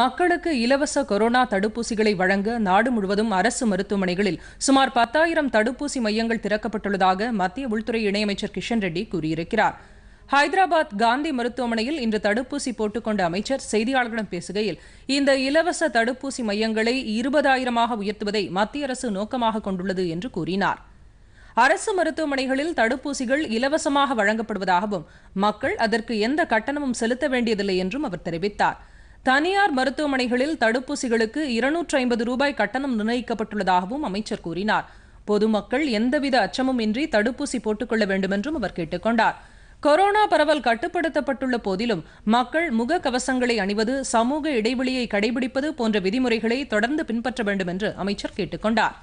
மக்களுக்கு இலவச கொரோனா தடுப்பூசிகளை வழங்க நாடு முழுவதும் அரசு மருத்துவமனைகளில் சுமார் பத்தாயிரம் தடுப்பூசி மையங்கள் திறக்கப்பட்டுள்ளதாக மத்திய உள்துறை இணையமைச்சர் கிஷன் ரெட்டி கூறியிருக்கிறார் ஹைதராபாத் காந்தி மருத்துவமனையில் இன்று தடுப்பூசி போட்டுக்கொண்ட அமைச்சர் செய்தியாளர்களிடம் பேசுகையில் இந்த இலவச தடுப்பூசி மையங்களை இருபதாயிரமாக உயர்த்துவதை மத்திய அரசு நோக்கமாக கொண்டுள்ளது என்று கூறினார் அரசு மருத்துவமனைகளில் தடுப்பூசிகள் இலவசமாக வழங்கப்படுவதாகவும் மக்கள் அதற்கு எந்த கட்டணமும் செலுத்த வேண்டியதில்லை என்றும் அவர் தெரிவித்தாா் தனியார் மருத்துவமனைகளில் தடுப்பூசிகளுக்கு இருநூற்றி ஐம்பது ரூபாய் கட்டணம் நிர்ணயிக்கப்பட்டுள்ளதாகவும் அமைச்சர் கூறினார் பொதுமக்கள் எந்தவித அச்சமும் இன்றி தடுப்பூசி போட்டுக்கொள்ள வேண்டுமென்றும் அவர் கேட்டுக்கொண்டார் கொரோனா பரவல் கட்டுப்படுத்தப்பட்டுள்ள போதிலும் மக்கள் முக கவசங்களை அணிவது சமூக இடைவெளியை கடைபிடிப்பது போன்ற விதிமுறைகளை தொடர்ந்து பின்பற்ற வேண்டும் என்று அமைச்சர் கேட்டுக்கொண்டார்